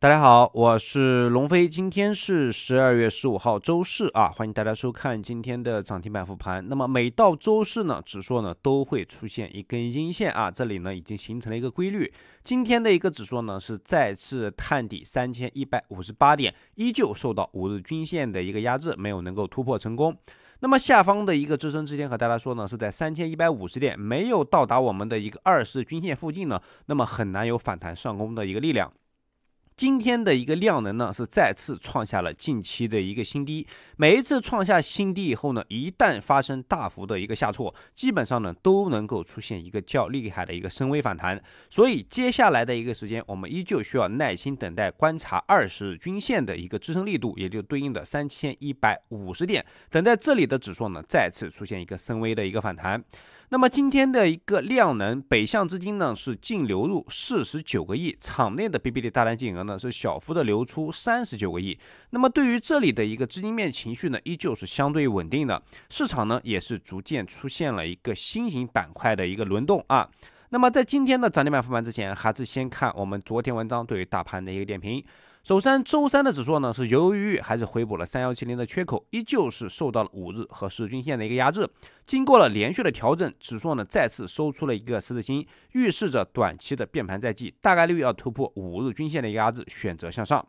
大家好，我是龙飞，今天是十二月十五号，周四啊，欢迎大家收看今天的涨停板复盘。那么每到周四呢，指数呢都会出现一根阴线啊，这里呢已经形成了一个规律。今天的一个指数呢是再次探底三千一百五十八点，依旧受到五日均线的一个压制，没有能够突破成功。那么下方的一个支撑之前和大家说呢，是在三千一百五十点，没有到达我们的一个二十日均线附近呢，那么很难有反弹上攻的一个力量。今天的一个量能呢，是再次创下了近期的一个新低。每一次创下新低以后呢，一旦发生大幅的一个下挫，基本上呢都能够出现一个较厉害的一个深微反弹。所以接下来的一个时间，我们依旧需要耐心等待，观察二十日均线的一个支撑力度，也就对应的三千一百五十点，等在这里的指数呢再次出现一个深微的一个反弹。那么今天的一个量能，北向资金呢是净流入四十九个亿，场内的 B B T 大量金额呢是小幅的流出三十九个亿。那么对于这里的一个资金面情绪呢，依旧是相对稳定的，市场呢也是逐渐出现了一个新型板块的一个轮动啊。那么在今天的涨停板复盘之前，还是先看我们昨天文章对于大盘的一个点评。周三，周三的指数呢是犹犹豫豫，还是回补了三幺七零的缺口，依旧是受到了五日和十均线的一个压制。经过了连续的调整，指数呢再次收出了一个十字星，预示着短期的变盘在即，大概率要突破五日均线的压制，选择向上。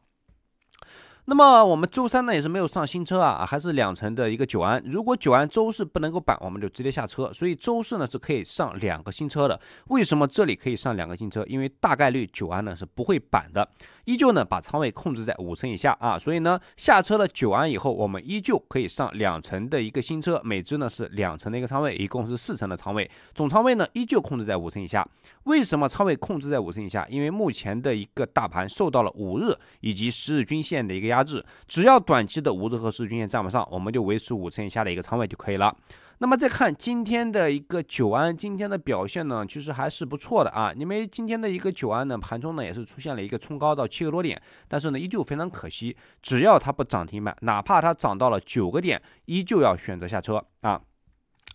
那么我们周三呢也是没有上新车啊，还是两成的一个九安。如果九安周四不能够板，我们就直接下车。所以周四呢是可以上两个新车的。为什么这里可以上两个新车？因为大概率九安呢是不会板的，依旧呢把仓位控制在五成以下啊。所以呢下车了九安以后，我们依旧可以上两成的一个新车，每只呢是两成的一个仓位，一共是四成的仓位，总仓位呢依旧控制在五成以下。为什么仓位控制在五成以下？因为目前的一个大盘受到了五日以及十日均线的一个压。压制，只要短期的五日和十均线站不上，我们就维持五成以下的一个仓位就可以了。那么再看今天的一个九安，今天的表现呢，其实还是不错的啊。因为今天的一个九安呢，盘中呢也是出现了一个冲高到七个多点，但是呢依旧非常可惜，只要它不涨停板，哪怕它涨到了九个点，依旧要选择下车啊。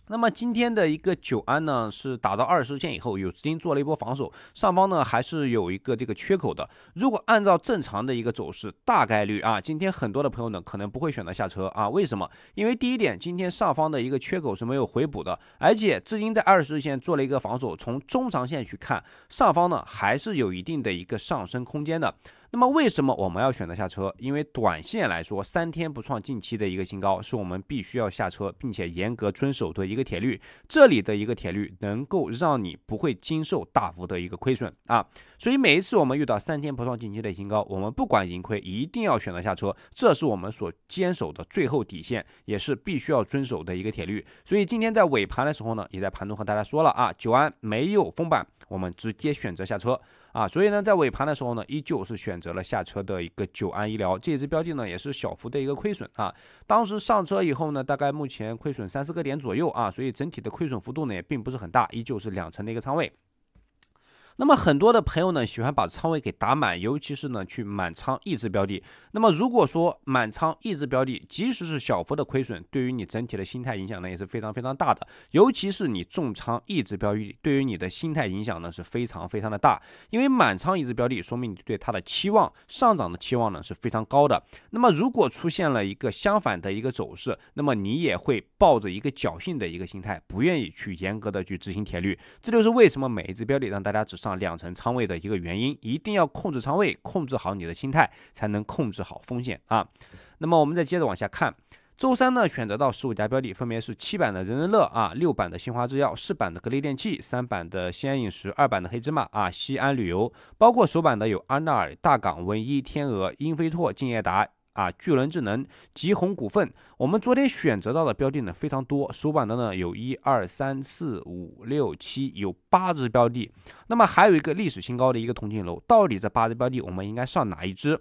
那么今天的一个九安呢，是打到二十日线以后，有资金做了一波防守，上方呢还是有一个这个缺口的。如果按照正常的一个走势，大概率啊，今天很多的朋友呢可能不会选择下车啊。为什么？因为第一点，今天上方的一个缺口是没有回补的，而且资金在二十日线做了一个防守，从中长线去看，上方呢还是有一定的一个上升空间的。那么为什么我们要选择下车？因为短线来说，三天不创近期的一个新高，是我们必须要下车，并且严格遵守的一个铁律。这里的一个铁律，能够让你不会经受大幅的一个亏损啊。所以每一次我们遇到三天不创近期的新高，我们不管盈亏，一定要选择下车，这是我们所坚守的最后底线，也是必须要遵守的一个铁律。所以今天在尾盘的时候呢，也在盘中和大家说了啊，久安没有封板，我们直接选择下车。啊，所以呢，在尾盘的时候呢，依旧是选择了下车的一个九安医疗这一只标的呢，也是小幅的一个亏损啊。当时上车以后呢，大概目前亏损三四个点左右啊，所以整体的亏损幅度呢，也并不是很大，依旧是两成的一个仓位。那么很多的朋友呢，喜欢把仓位给打满，尤其是呢去满仓一只标的。那么如果说满仓一只标的，即使是小幅的亏损，对于你整体的心态影响呢也是非常非常大的。尤其是你重仓一只标的，对于你的心态影响呢是非常非常的大。因为满仓一只标的，说明你对它的期望上涨的期望呢是非常高的。那么如果出现了一个相反的一个走势，那么你也会抱着一个侥幸的一个心态，不愿意去严格的去执行铁律。这就是为什么每一只标的让大家只。上两成仓位的一个原因，一定要控制仓位，控制好你的心态，才能控制好风险啊。那么我们再接着往下看，周三呢选择到十五家标的，分别是七版的人人乐啊，六版的新华制药，四版的格力电器，三版的西安饮食，二版的黑芝麻啊，西安旅游，包括首版的有安纳尔、大港、文一天鹅、英飞拓、敬业达。啊，巨轮智能、吉鸿股份，我们昨天选择到的标的呢非常多，首板的呢有一二三四五六七，有八只标的，那么还有一个历史新高的一个同庆楼，到底这八只标的我们应该上哪一只？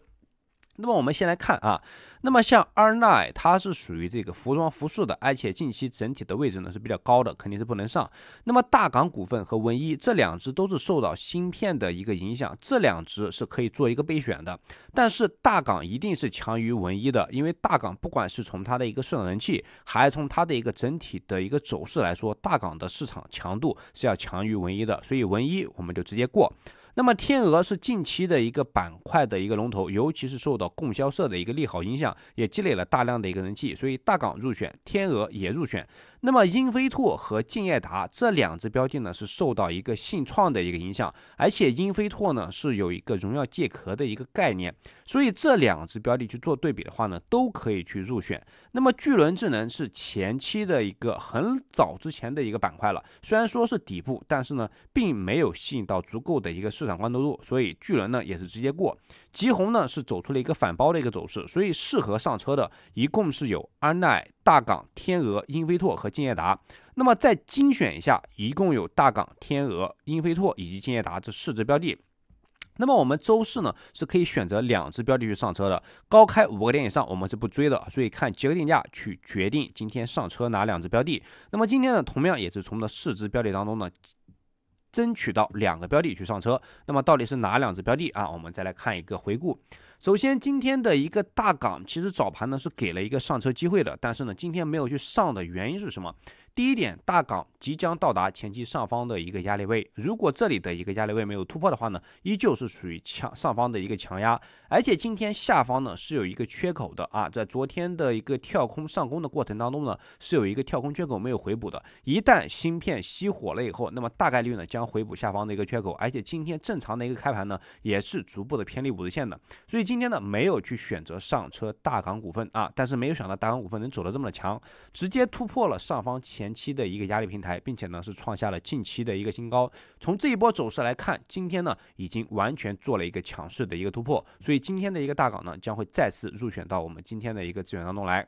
那么我们先来看啊，那么像二耐，它是属于这个服装服饰的，而且近期整体的位置呢是比较高的，肯定是不能上。那么大港股份和文一这两只都是受到芯片的一个影响，这两只是可以做一个备选的。但是大港一定是强于文一的，因为大港不管是从它的一个市场人气，还是从它的一个整体的一个走势来说，大港的市场强度是要强于文一的，所以文一我们就直接过。那么，天鹅是近期的一个板块的一个龙头，尤其是受到供销社的一个利好影响，也积累了大量的一个人气，所以大港入选，天鹅也入选。那么英飞拓和敬业达这两只标的呢，是受到一个信创的一个影响，而且英飞拓呢是有一个荣耀借壳的一个概念，所以这两只标的去做对比的话呢，都可以去入选。那么巨轮智能是前期的一个很早之前的一个板块了，虽然说是底部，但是呢并没有吸引到足够的一个市场关注度，所以巨轮呢也是直接过。吉红呢是走出了一个反包的一个走势，所以适合上车的一共是有安奈、大港、天鹅、英飞拓和敬业达。那么再精选一下，一共有大港、天鹅、英飞拓以及敬业达这四只标的。那么我们周四呢是可以选择两只标的去上车的，高开五个点以上我们是不追的，所以看集合定价去决定今天上车哪两只标的。那么今天呢，同样也是从这四只标的当中呢。争取到两个标的去上车，那么到底是哪两只标的啊？我们再来看一个回顾。首先，今天的一个大港，其实早盘呢是给了一个上车机会的，但是呢，今天没有去上的原因是什么？第一点，大港即将到达前期上方的一个压力位，如果这里的一个压力位没有突破的话呢，依旧是属于强上方的一个强压，而且今天下方呢是有一个缺口的啊，在昨天的一个跳空上攻的过程当中呢，是有一个跳空缺口没有回补的，一旦芯片熄火了以后，那么大概率呢将回补下方的一个缺口，而且今天正常的一个开盘呢也是逐步的偏离五日线的，所以今天呢没有去选择上车大港股份啊，但是没有想到大港股份能走得这么的强，直接突破了上方前。前期的一个压力平台，并且呢是创下了近期的一个新高。从这一波走势来看，今天呢已经完全做了一个强势的一个突破，所以今天的一个大港呢将会再次入选到我们今天的一个资源当中来。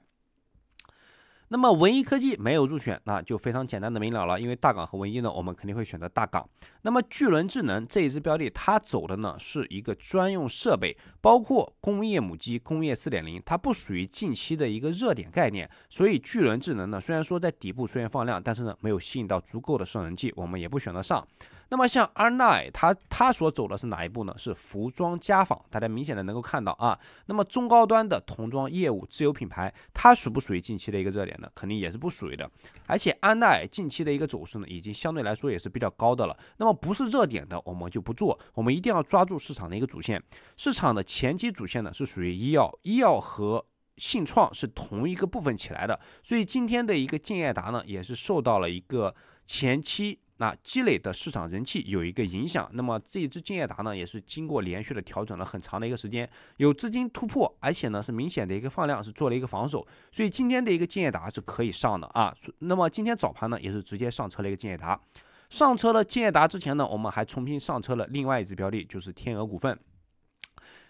那么文一科技没有入选，那就非常简单的明了了。因为大港和文一呢，我们肯定会选择大港。那么巨轮智能这一只标的，它走的呢是一个专用设备，包括工业母机、工业四点零，它不属于近期的一个热点概念。所以巨轮智能呢，虽然说在底部出现放量，但是呢没有吸引到足够的生人气，我们也不选择上。那么像安奈他它它所走的是哪一步呢？是服装家纺，大家明显的能够看到啊。那么中高端的童装业务自有品牌，它属不属于近期的一个热点呢？肯定也是不属于的。而且安奈近期的一个走势呢，已经相对来说也是比较高的了。那么不是热点的，我们就不做。我们一定要抓住市场的一个主线，市场的前期主线呢是属于医药，医药和信创是同一个部分起来的。所以今天的一个建业达呢，也是受到了一个前期。那积累的市场人气有一个影响，那么这一支敬业达呢，也是经过连续的调整了很长的一个时间，有资金突破，而且呢是明显的一个放量，是做了一个防守，所以今天的一个敬业达是可以上的啊。那么今天早盘呢，也是直接上车了一个敬业达，上车了敬业达之前呢，我们还重新上车了另外一只标的，就是天鹅股份。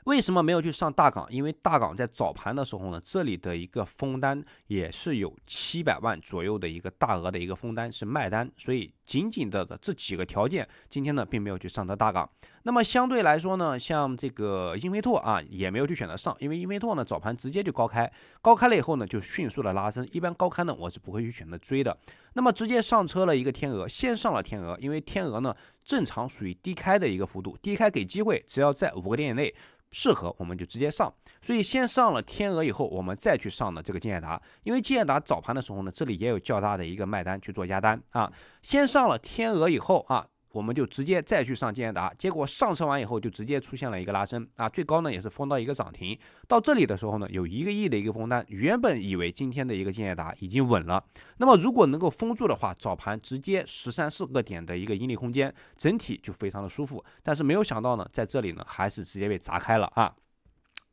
为什么没有去上大港？因为大港在早盘的时候呢，这里的一个封单也是有七百万左右的一个大额的一个封单是卖单，所以仅仅的这几个条件，今天呢并没有去上它。大港。那么相对来说呢，像这个英飞拓啊也没有去选择上，因为英飞拓呢早盘直接就高开，高开了以后呢就迅速的拉升。一般高开呢我是不会去选择追的，那么直接上车了一个天鹅，先上了天鹅，因为天鹅呢正常属于低开的一个幅度，低开给机会，只要在五个点以内。适合我们就直接上，所以先上了天鹅以后，我们再去上的这个金业达，因为金业达早盘的时候呢，这里也有较大的一个卖单去做压单啊。先上了天鹅以后啊。我们就直接再去上建业达，结果上车完以后就直接出现了一个拉升啊，最高呢也是封到一个涨停。到这里的时候呢，有一个亿的一个封单，原本以为今天的一个建业达已经稳了，那么如果能够封住的话，早盘直接十三四个点的一个盈利空间，整体就非常的舒服。但是没有想到呢，在这里呢还是直接被砸开了啊。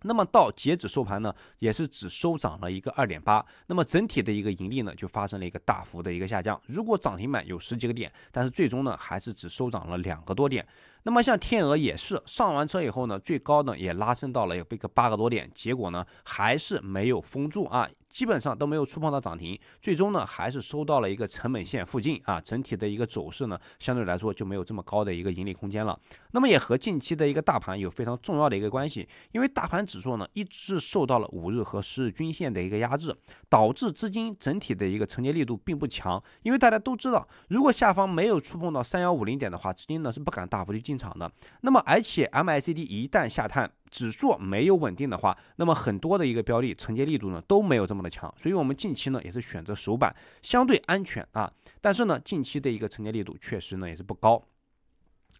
那么到截止收盘呢，也是只收涨了一个二点八，那么整体的一个盈利呢，就发生了一个大幅的一个下降。如果涨停板有十几个点，但是最终呢，还是只收涨了两个多点。那么像天鹅也是上完车以后呢，最高呢也拉升到了有被个八个多点，结果呢还是没有封住啊，基本上都没有触碰到涨停，最终呢还是收到了一个成本线附近啊，整体的一个走势呢相对来说就没有这么高的一个盈利空间了。那么也和近期的一个大盘有非常重要的一个关系，因为大盘指数呢一直是受到了五日和十日均线的一个压制，导致资金整体的一个承接力度并不强。因为大家都知道，如果下方没有触碰到三幺五零点的话，资金呢是不敢大幅去进。进场的，那么而且 M I C D 一旦下探，指数没有稳定的话，那么很多的一个标的承接力度呢都没有这么的强，所以我们近期呢也是选择首板相对安全啊，但是呢近期的一个承接力度确实呢也是不高。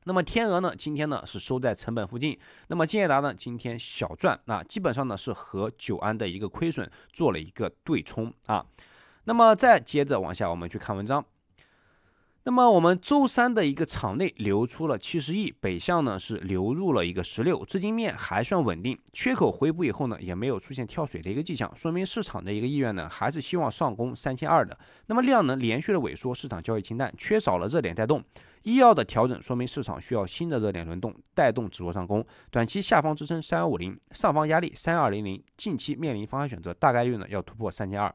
那么天鹅呢今天呢是收在成本附近，那么建业达呢今天小赚啊，基本上呢是和久安的一个亏损做了一个对冲啊，那么再接着往下我们去看文章。那么我们周三的一个场内流出了七十亿，北向呢是流入了一个十六，资金面还算稳定，缺口回补以后呢，也没有出现跳水的一个迹象，说明市场的一个意愿呢还是希望上攻三千二的。那么量能连续的萎缩，市场交易清淡，缺少了热点带动，医药的调整说明市场需要新的热点轮动带动指数上攻，短期下方支撑三五零，上方压力三二零零，近期面临方向选择，大概率呢要突破三千二。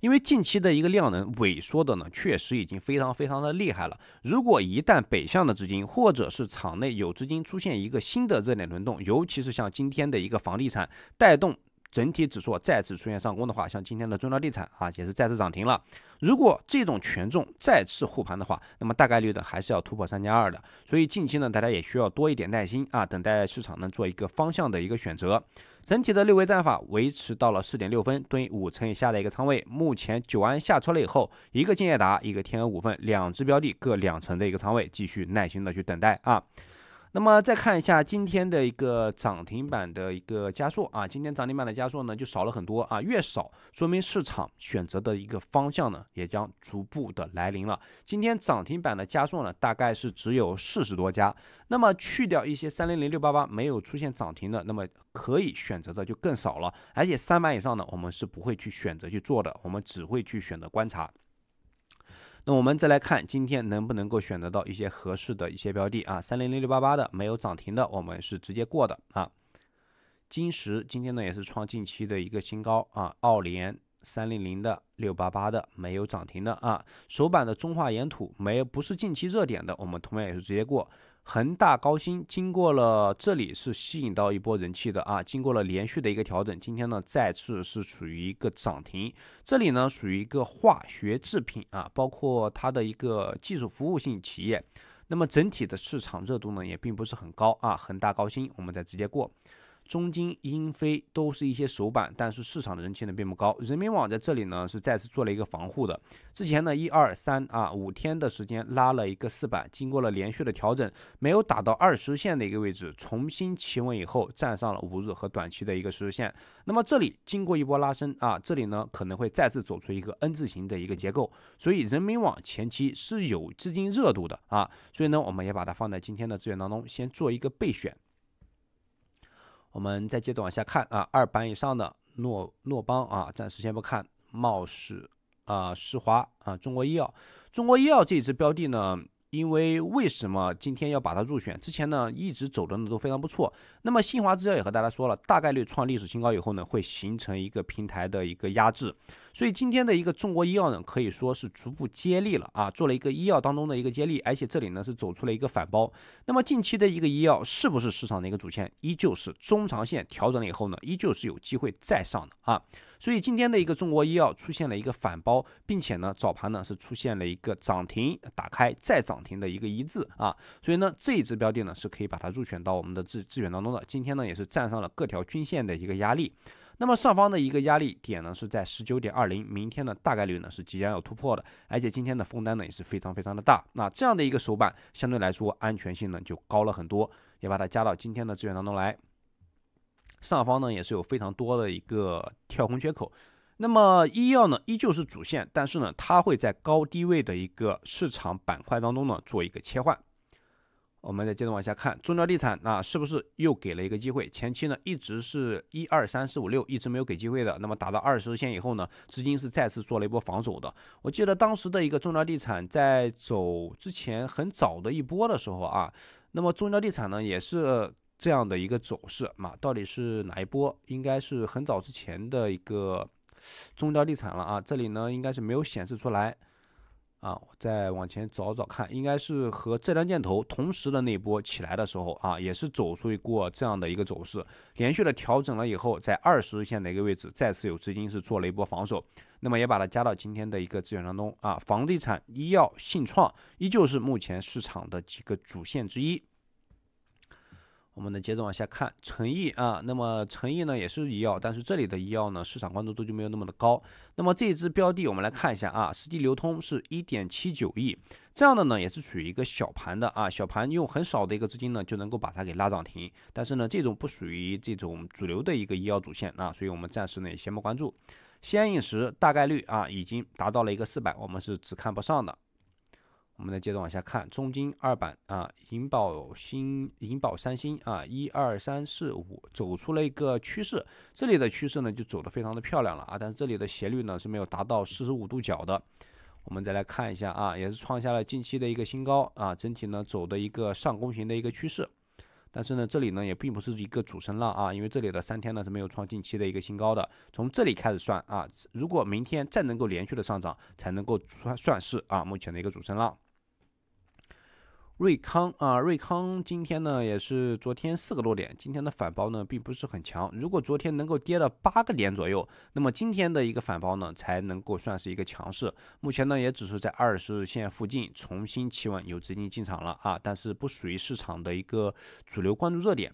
因为近期的一个量能萎缩的呢，确实已经非常非常的厉害了。如果一旦北向的资金或者是场内有资金出现一个新的热点轮动，尤其是像今天的一个房地产带动。整体指数再次出现上攻的话，像今天的中交地产啊，也是再次涨停了。如果这种权重再次护盘的话，那么大概率的还是要突破三加二的。所以近期呢，大家也需要多一点耐心啊，等待市场呢做一个方向的一个选择。整体的六维战法维持到了四点六分应五成以下的一个仓位。目前久安下车了以后，一个建业达，一个天鹅股份，两只标的各两成的一个仓位，继续耐心的去等待啊。那么再看一下今天的一个涨停板的一个加速啊，今天涨停板的加速呢就少了很多啊，越少说明市场选择的一个方向呢也将逐步的来临了。今天涨停板的加速呢大概是只有四十多家，那么去掉一些三零零六八八没有出现涨停的，那么可以选择的就更少了。而且三板以上的我们是不会去选择去做的，我们只会去选择观察。那我们再来看今天能不能够选择到一些合适的一些标的啊，三零零六八八的没有涨停的，我们是直接过的啊。金石今天呢也是创近期的一个新高啊，奥联三零零的六八八的没有涨停的啊，首板的中化岩土没不是近期热点的，我们同样也是直接过。恒大高新经过了这里，是吸引到一波人气的啊。经过了连续的一个调整，今天呢再次是处于一个涨停。这里呢属于一个化学制品啊，包括它的一个技术服务性企业。那么整体的市场热度呢也并不是很高啊。恒大高新我们再直接过。中金英飞都是一些首板，但是市场的人气呢并不高。人民网在这里呢是再次做了一个防护的。之前呢一二三啊五天的时间拉了一个四板，经过了连续的调整，没有打到二十线的一个位置，重新企稳以后站上了五日和短期的一个十日线。那么这里经过一波拉升啊，这里呢可能会再次走出一个 N 字形的一个结构。所以人民网前期是有资金热度的啊，所以呢我们也把它放在今天的资源当中，先做一个备选。我们再接着往下看啊，二板以上的诺诺邦啊，暂时先不看。貌似啊，世华啊，中国医药，中国医药这只标的呢，因为为什么今天要把它入选之前呢，一直走的呢都非常不错。那么新华制药也和大家说了，大概率创历史新高以后呢，会形成一个平台的一个压制。所以今天的一个中国医药呢，可以说是逐步接力了啊，做了一个医药当中的一个接力，而且这里呢是走出了一个反包。那么近期的一个医药是不是市场的一个主线？依旧是中长线调整了以后呢，依旧是有机会再上的啊。所以今天的一个中国医药出现了一个反包，并且呢早盘呢是出现了一个涨停打开再涨停的一个一字啊。所以呢这一只标的呢是可以把它入选到我们的自自选当中的。今天呢也是站上了各条均线的一个压力。那么上方的一个压力点呢是在十九点二零，明天呢大概率呢是即将要突破的，而且今天的封单呢也是非常非常的大，那这样的一个首板相对来说安全性呢就高了很多，也把它加到今天的资源当中来。上方呢也是有非常多的一个跳空缺口，那么医药呢依旧是主线，但是呢它会在高低位的一个市场板块当中呢做一个切换。我们再接着往下看，中交地产啊，是不是又给了一个机会？前期呢一直是一二三四五六，一直没有给机会的。那么打到二十日线以后呢，资金是再次做了一波防守的。我记得当时的一个中交地产在走之前很早的一波的时候啊，那么中交地产呢也是这样的一个走势啊。到底是哪一波？应该是很早之前的一个中交地产了啊。这里呢应该是没有显示出来。啊，我再往前找找看，应该是和这张箭头同时的那波起来的时候啊，也是走出过这样的一个走势，连续的调整了以后，在二十日线的一个位置再次有资金是做了一波防守，那么也把它加到今天的一个资源当中啊，房地产、医药、信创依旧是目前市场的几个主线之一。我们呢接着往下看，诚意啊，那么诚意呢也是医药，但是这里的医药呢，市场关注度就没有那么的高。那么这支标的我们来看一下啊，实际流通是1.79亿，这样的呢也是属于一个小盘的啊，小盘用很少的一个资金呢就能够把它给拉涨停，但是呢这种不属于这种主流的一个医药主线啊，所以我们暂时呢也先不关注。先饮食大概率啊已经达到了一个四百，我们是只看不上的。我们再接着往下看，中金二板啊，银保新银保三星啊，一二三四五走出了一个趋势，这里的趋势呢就走得非常的漂亮了啊，但是这里的斜率呢是没有达到四十五度角的。我们再来看一下啊，也是创下了近期的一个新高啊，整体呢走的一个上攻型的一个趋势，但是呢这里呢也并不是一个主升浪啊，因为这里的三天呢是没有创近期的一个新高的，从这里开始算啊，如果明天再能够连续的上涨，才能够算算是啊目前的一个主升浪。瑞康啊，瑞康今天呢也是昨天四个多点，今天的反包呢并不是很强。如果昨天能够跌到八个点左右，那么今天的一个反包呢才能够算是一个强势。目前呢也只是在二十日线附近重新企稳，有资金进场了啊，但是不属于市场的一个主流关注热点。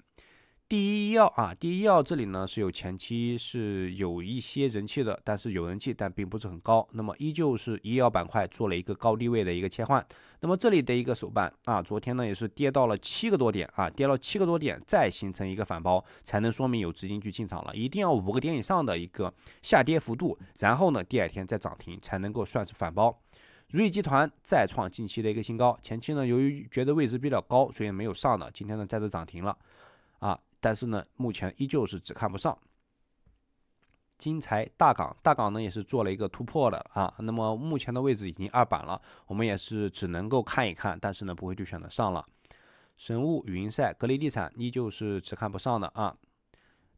第一医药啊，第一医药这里呢是有前期是有一些人气的，但是有人气但并不是很高。那么依旧是医药板块做了一个高低位的一个切换。那么这里的一个手板啊，昨天呢也是跌到了七个多点啊，跌了七个多点，再形成一个反包，才能说明有资金去进场了。一定要五个点以上的一个下跌幅度，然后呢第二天再涨停才能够算是反包。如意集团再创近期的一个新高，前期呢由于觉得位置比较高，所以没有上的，今天呢再次涨停了，啊。但是呢，目前依旧是只看不上。金财大港，大港呢也是做了一个突破的啊，那么目前的位置已经二板了，我们也是只能够看一看，但是呢不会去选择上了。神物、云赛、格力地产依旧是只看不上的啊。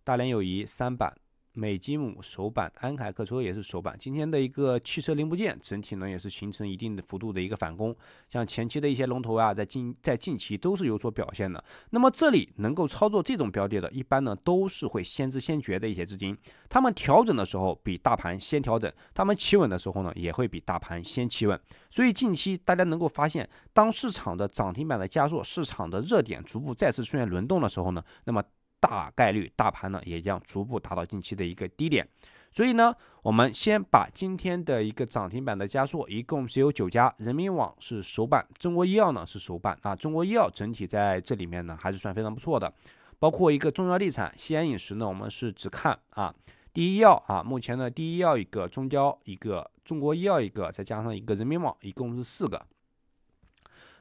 大连友谊三板。美吉姆首板，安凯客车也是首板。今天的一个汽车零部件整体呢，也是形成一定的幅度的一个反攻。像前期的一些龙头啊，在近在近期都是有所表现的。那么这里能够操作这种标的的，一般呢都是会先知先觉的一些资金。他们调整的时候比大盘先调整，他们企稳的时候呢也会比大盘先企稳。所以近期大家能够发现，当市场的涨停板的加速，市场的热点逐步再次出现轮动的时候呢，那么。大概率大盘呢也将逐步达到近期的一个低点，所以呢，我们先把今天的一个涨停板的加速，一共是有九家，人民网是首板，中国医药呢是首板，啊，中国医药整体在这里面呢还是算非常不错的，包括一个中药地产、西安饮食呢，我们是只看啊第一药啊，目前呢第一药一个中交一个中国医药一个，再加上一个人民网，一共是四个，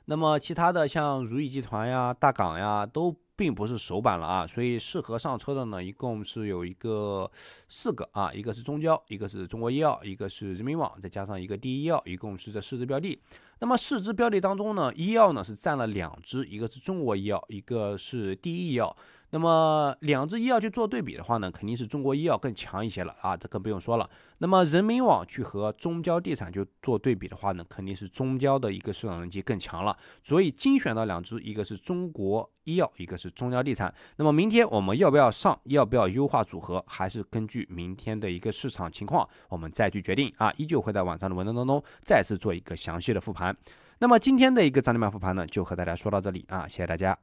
那么其他的像如意集团呀、大港呀都。并不是首版了啊，所以适合上车的呢，一共是有一个四个啊，一个是中交，一个是中国医药，一个是人民网，再加上一个第一医药，一共是这四只标的。那么四只标的当中呢，医药呢是占了两只，一个是中国医药，一个是第一医药。那么两支医药去做对比的话呢，肯定是中国医药更强一些了啊，这更不用说了。那么人民网去和中交地产就做对比的话呢，肯定是中交的一个市场人气更强了。所以精选的两只，一个是中国医药，一个是中交地产。那么明天我们要不要上，要不要优化组合，还是根据明天的一个市场情况，我们再去决定啊。依旧会在晚上的文章当中再次做一个详细的复盘。那么今天的一个涨停板复盘呢，就和大家说到这里啊，谢谢大家。